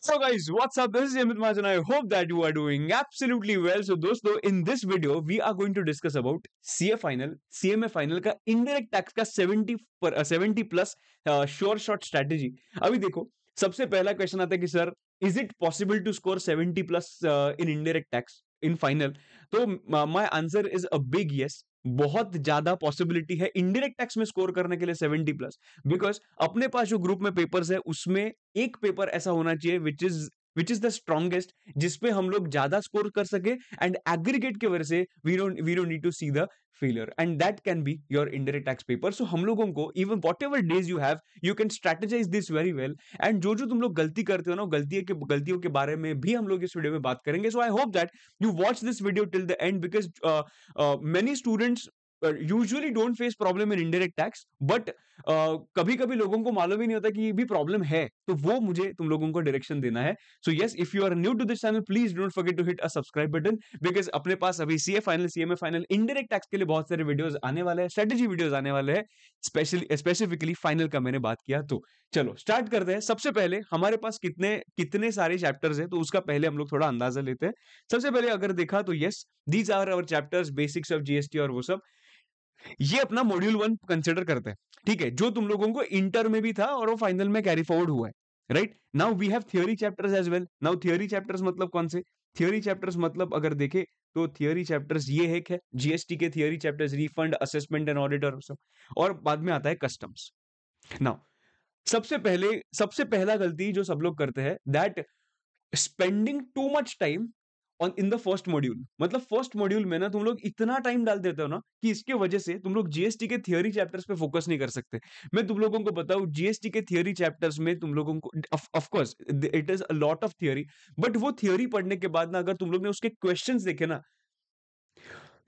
So guys, what's up? This is Amit Maj and I hope that you are doing absolutely well. So दोस्तों, in this video, we are going to discuss about CA final, CMA final का indirect tax का 70 पर, uh, 70 plus uh, sure shot strategy. अभी देखो, सबसे पहला question आता है कि sir, is it possible to score 70 plus uh, in indirect tax in final? तो my answer is a big yes. बहुत ज्यादा पॉसिबिलिटी है इंडिरेक्ट टैक्स में स्कोर करने के लिए सेवेंटी प्लस बिकॉज अपने पास जो ग्रुप में पेपर्स है उसमें एक पेपर ऐसा होना चाहिए which is which is the strongest जिसपे हम लोग ज्यादा स्कोर कर सके एंड एग्रीगेट की वजह से we don't we need to see the failure and that can be your indirect tax paper so हम लोगों को even whatever days you have you can strategize this very well and जो जो तुम लोग गलती करते हो ना गलती के गलतियों के बारे में भी हम लोग इस वीडियो में बात करेंगे so I hope that you watch this video till the end because many students usually don't face problem in indirect tax but कभी कभी लोगों को मालूम ही नहीं होता कि ये भी प्रॉब्लम है तो वो मुझे तुम लोगों को डायरेक्शन देना है so yes if you are new to this channel please don't forget to hit a subscribe button because अपने पास अभी CA final CMA final indirect tax के लिए बहुत सारे वीडियोज आने वाले हैं स्ट्रेटेजी वीडियोज आने वाले हैं स्पेशली स्पेसिफिकली फाइनल का मैंने बात किया तो चलो स्टार्ट करते हैं सबसे पहले हमारे पास कितने कितने सारे चैप्टर्स हैं तो उसका पहले हम लोग थोड़ा अंदाजा लेते हैं सबसे पहले अगर देखा तो yes these are our chapters basics of GST और वो सब ये अपना मॉड्यूल वन कंसिडर करते हैं ठीक है जो तुम लोगों को इंटर में भी था और वो फाइनल में कैरी फॉरवर्ड हुआ है right now we have theory chapters as well now theory chapters मतलब कौन से थियोरी चैप्टर्स मतलब अगर देखे तो थियोरी चैप्टर्स ये एक है जीएसटी के theory chapters refund assessment and auditor और बाद में आता है कस्टम्स नाउ सबसे पहले सबसे पहला गलती जो सब लोग करते हैं that spending too much time on in the first module मतलब फर्स्ट मॉड्यूल में ना तुम लोग इतना टाइम डाल देते हो ना कि इसके वजह से तुम लोग जीएसटी के थियोरी चैप्टर्स पे फोकस नहीं कर सकते मैं तुम लोगों को बताऊं जीएसटी के थियोरी चैप्टर्स में तुम लोगों को course it is a lot of theory but वो थियोरी पढ़ने के बाद ना अगर तुम लोग ने उसके क्वेश्चन देखे ना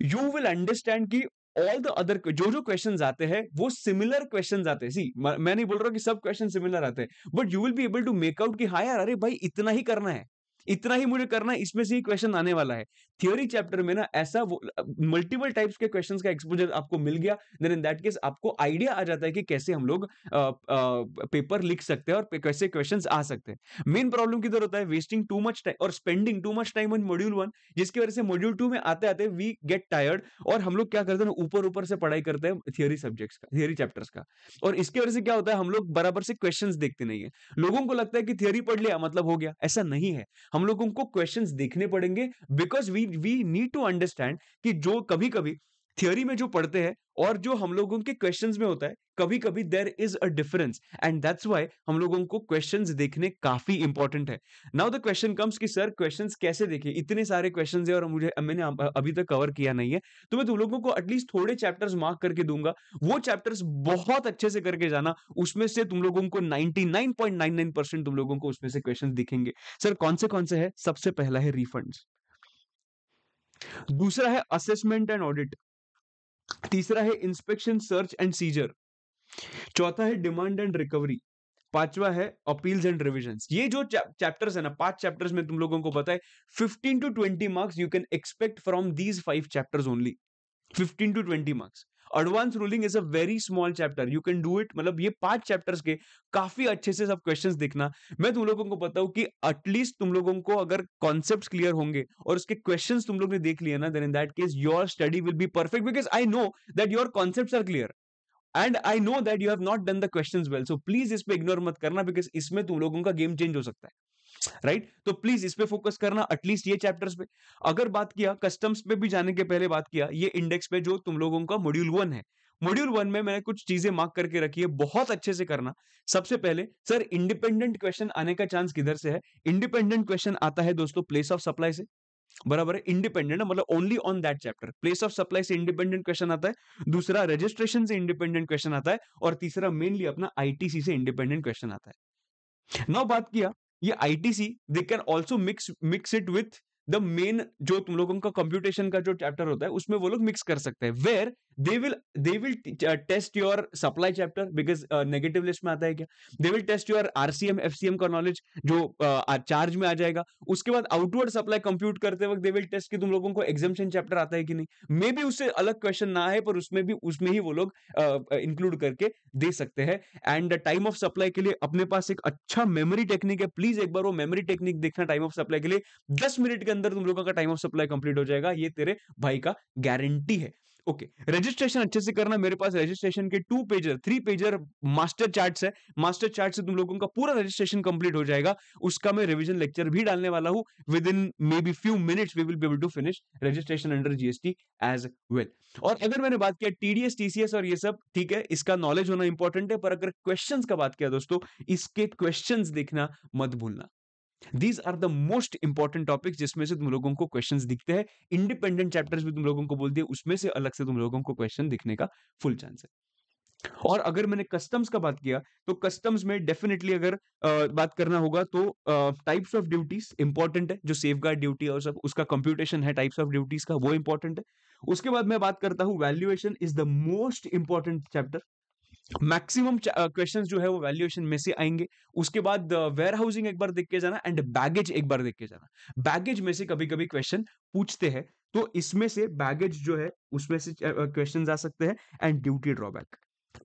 यू विल अंडरस्टैंड की ऑल द अदर जो जो क्वेश्चन आते हैं वो सिमिलर क्वेश्चन आते हैं सी मैं नहीं बोल रहा हूँ कि सब क्वेश्चन सिमिलर आते हैं but you will be able to make out कि हाँ यार अरे भाई इतना ही करना है इतना ही मुझे करना है इसमें से ही क्वेश्चन आने वाला है थियोरी चैप्टर में ना ऐसा मल्टीपल टाइप्स के क्वेश्चंस का एक्सपोजर आपको मिल गया देन इन दैट केस आपको आइडिया आ जाता है कि कैसे हम लोग पेपर लिख सकते हैं और कैसे क्वेश्चन आ सकते हैं मेन प्रॉब्लम किधर होता है वेस्टिंग टू मच टाइम और spending too much time on module one जिसकी वजह से मॉड्यूल टू में आते आते वी गेट टायर्ड और हम लोग क्या करते हैं ऊपर ऊपर से पढ़ाई करते हैं थियोरी सब्जेक्ट्स का थियोरी चैप्टर्स का और इसकी वजह से क्या होता है हम लोग बराबर से क्वेश्चन देखते नहीं है लोगों को लगता है कि थियोरी पढ़ लिया मतलब हो गया ऐसा नहीं है हम लोगों को क्वेश्चन देखने पड़ेंगे because we we need to understand कि जो कभी कभी थियोरी में जो पढ़ते हैं और जो हम लोगों के क्वेश्चन में होता है कभी कभी there is a difference and that's why हम लोगों को क्वेश्चन देखने काफी इंपॉर्टेंट है नाउ द क्वेश्चन कम्स कि सर क्वेश्चन कैसे देखे इतने सारे क्वेश्चन है और मुझे मैंने अभी तक कवर किया नहीं है तो मैं तुम लोगों को एटलीस्ट थोड़े चैप्टर्स मार्क करके दूंगा वो चैप्टर्स बहुत अच्छे से करके जाना उसमें से तुम लोगों को ninety nine nine nine point percent तुम लोगों को उसमें से क्वेश्चन दिखेंगे सर कौन से कौन से है सबसे पहला है रिफंड दूसरा है असेसमेंट एंड ऑडिट तीसरा है इंस्पेक्शन सर्च एंड सीजर चौथा है डिमांड एंड रिकवरी पांचवा है अपील्स एंड रिविजन ये जो चैप्टर्स है ना पांच चैप्टर्स में तुम लोगों को बताए fifteen to twenty marks you can expect from these five chapters only fifteen to twenty marks advance ruling is a very small chapter you can do it मतलब ये पांच चैप्टर्स के काफी अच्छे से सब क्वेश्चन देखना मैं तुम लोगों को बताऊं कि एटलीस्ट तुम लोगों को अगर कॉन्सेप्ट क्लियर होंगे और उसके क्वेश्चन तुम लोग ने देख लिया ना then in that case your study will be perfect because I know that your concept are clear and I know that you have not done the question well so please इस पर ignore मत करना because इसमें तुम लोगों का game change हो सकता है राइट तो प्लीज इस पे फोकस करना एटलीस्ट ये चैप्टर्स पे अगर बात किया कस्टम्स पे भी जाने के पहले बात किया ये इंडेक्स पे जो तुम लोगों का मॉड्यूल वन है मॉड्यूल वन में मैंने कुछ चीजें मार्क करके रखी है बहुत अच्छे से करना सबसे पहले सर इंडिपेंडेंट क्वेश्चन आने का चांस किधर से है इंडिपेंडेंट क्वेश्चन आता है दोस्तों प्लेस ऑफ सप्लाई से बराबर है इंडिपेंडेंट मतलब only on that chapter place of supply से इंडिपेंडेंट क्वेश्चन आता है दूसरा रजिस्ट्रेशन से इंडिपेंडेंट क्वेश्चन आता है और तीसरा मेनली अपना आईटीसी से इंडिपेंडेंट क्वेश्चन आता है नौ बात किया ये see they can also mix mix it with the main जो तुम लोगों का कंप्यूटेशन का जो चैप्टर होता है उसमें वो लोग मिक्स कर सकते हैं where they will they will test your supply chapter because negative list में आता है क्या they will test your RCM M का नॉलेज जो चार्ज uh, में आ जाएगा उसके बाद आउटवर्ड सप्लाई कंप्यूट करते वक्त दे विल टेस्ट कि तुम लोगों को एग्जामेशन चैप्टर आता है कि नहीं मे बी उससे अलग क्वेश्चन ना है पर उसमें भी उसमें ही वो लोग इंक्लूड uh, uh करके दे सकते हैं एंड टाइम ऑफ सप्लाई के लिए अपने पास एक अच्छा मेमोरी टेक्निक है प्लीज एक बार वो मेमोरी टेक्निक देखना टाइम ऑफ सप्लाई के लिए दस मिनट के अंदर तुम लोगों का टाइम ऑफ सप्लाई कंप्लीट हो जाएगा ये तेरे भाई का गारंटी है ओके okay. रजिस्ट्रेशन अच्छे से करना मेरे पास रजिस्ट्रेशन के two pager three pager master charts है मास्टर चार्ट से तुम लोगों का पूरा रजिस्ट्रेशन कंप्लीट हो जाएगा उसका मैं रिवीजन लेक्चर भी डालने वाला हूं within maybe few minutes we will be able to finish registration under GST as well और अगर मैंने बात किया टीडीएस टीसीएस और ये सब ठीक है इसका नॉलेज होना इंपॉर्टेंट है पर अगर क्वेश्चन का बात किया दोस्तों इसके क्वेश्चन देखना मत भूलना these are the most important topics जिसमें से तुम लोगों को क्वेश्चन दिखते हैं इंडिपेंडेंट चैप्टर्स भी तुम लोगों को बोल दिए उसमें से अलग से तुम लोगों को क्वेश्चन दिखने का फुल चांस है और अगर मैंने कस्टम्स का बात किया तो कस्टम्स में डेफिनेटली अगर आ, बात करना होगा तो टाइप्स ऑफ ड्यूटीज इंपॉर्टेंट है जो सेफ गार्ड ड्यूटी और सब उसका कंप्यूटेशन है टाइप्स ऑफ ड्यूटीज का वो इंपॉर्टेंट है उसके बाद मैं बात करता हूं valuation is the most important chapter maximum question जो है वो वैल्यूएशन में से आएंगे उसके बाद वेयर हाउसिंग एक बार देख के जाना एंड बैगेज एक बार देख के जाना बैगेज में से कभी कभी क्वेश्चन पूछते हैं तो इसमें से बैगेज जो है उसमें से क्वेश्चन आ सकते हैं and duty drawback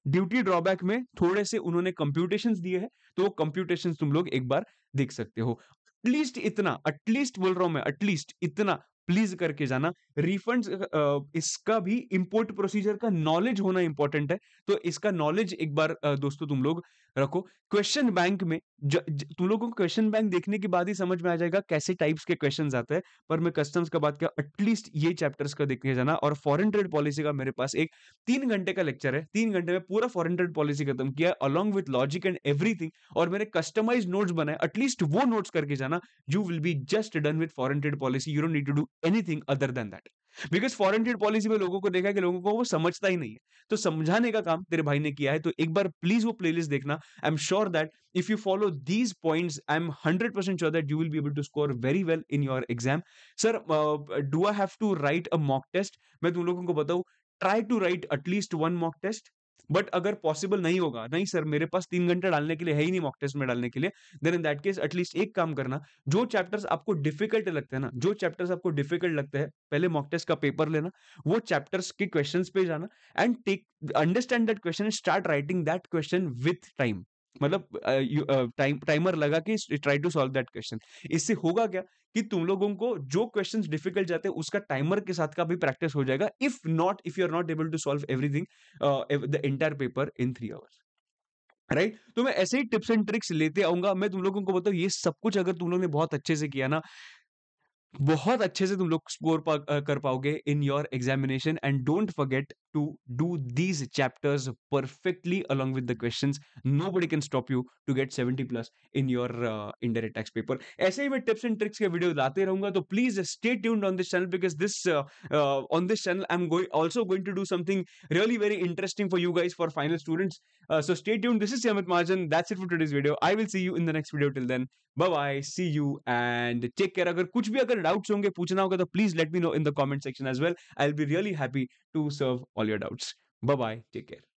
duty drawback में थोड़े से उन्होंने कंप्यूटेशन दिए हैं तो कंप्यूटेशन तुम लोग एक बार देख सकते हो एटलीस्ट इतना एटलीस्ट बोल रहा हूं मैं एटलीस्ट इतना प्लीज करके जाना रिफंड इसका भी इंपोर्ट प्रोसीजर का नॉलेज होना इंपॉर्टेंट है तो इसका नॉलेज एक बार दोस्तों तुम लोग रखो क्वेश्चन बैंक में ज, ज, तुम लोगों को क्वेश्चन बैंक देखने के बाद ही समझ में आ जाएगा कैसे टाइप्स के क्वेश्चन आते हैं पर मैं कस्टम्स का बात किया एटलीस्ट ये चैप्टर्स का देखने जाना और फॉरन ट्रेड पॉलिसी का मेरे पास एक तीन घंटे का लेक्चर है तीन घंटे में पूरा फॉरन ट्रेड पॉलिसी खत्म किया along with logic and everything और मेरे कस्टमाइज नोट्स बनाए एटलीस्ट वो नोट्स करके जाना you will be just done with foreign trade policy you don't need to do anything other than that because foreign trade policy में लोगों को देखा कि लोगों को वो समझता ही नहीं है तो समझाने का काम तेरे भाई ने किया है तो एक बार प्लीज वो प्लेलिस्ट देखना I am sure that if you follow these point I am hundred percent sure that you will be able to score very well in your exam sir do I have to write a mock test मैं तुम लोगों को बताऊं try to write at least one mock test but अगर possible नहीं होगा नहीं sir मेरे पास तीन घंटे डालने के लिए है ही नहीं मॉक टेस्ट में डालने के लिए then in that case at least एक काम करना जो चैप्टर्स आपको डिफिकल्ट लगते हैं ना जो चैप्टर्स आपको डिफिकल्ट लगते हैं पहले मॉक टेस्ट का पेपर लेना वो चैप्टर्स के क्वेश्चन पे जाना and take understand that question start writing that question with time मतलब टाइम टाइमर लगा के try to solve that question इससे होगा क्या कि तुम लोगों को जो क्वेश्चंस डिफिकल्ट जाते हैं उसका टाइमर के साथ का भी प्रैक्टिस हो जाएगा if not if you are not able to solve everything the entire paper in three hours right right? तो मैं ऐसे ही टिप्स एंड ट्रिक्स लेते आऊंगा मैं तुम लोगों को बताऊँ ये सब कुछ अगर तुम लोग ने बहुत अच्छे से किया ना बहुत अच्छे से तुम लोग स्कोर पा, कर पाओगे in your examination and don't forget to do these chapters perfectly along with the questions nobody can stop you to get 70 plus in your uh, indirect tax paper ऐसे ही मैं tips and tricks के video लाते रहूंगा तो please stay tuned on this channel because this uh, uh, on this channel I'm going also going to do something really very interesting for you guys for final students so stay tuned this is Yamit Majan that's it for today's video I will see you in the next video till then bye bye see you and take care अगर कुछ भी अगर doubts होंगे पूछना होगा तो please let me know in the comment section as well I'll be really happy to serve all your doubts. Bye bye. Take care.